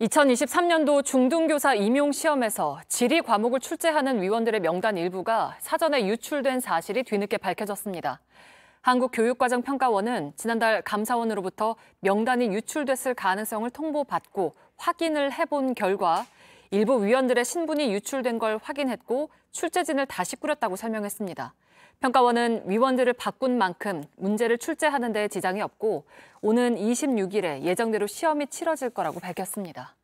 2023년도 중등교사 임용시험에서 지리 과목을 출제하는 위원들의 명단 일부가 사전에 유출된 사실이 뒤늦게 밝혀졌습니다. 한국교육과정평가원은 지난달 감사원으로부터 명단이 유출됐을 가능성을 통보받고 확인을 해본 결과 일부 위원들의 신분이 유출된 걸 확인했고 출제진을 다시 꾸렸다고 설명했습니다. 평가원은 위원들을 바꾼 만큼 문제를 출제하는 데 지장이 없고 오는 26일에 예정대로 시험이 치러질 거라고 밝혔습니다.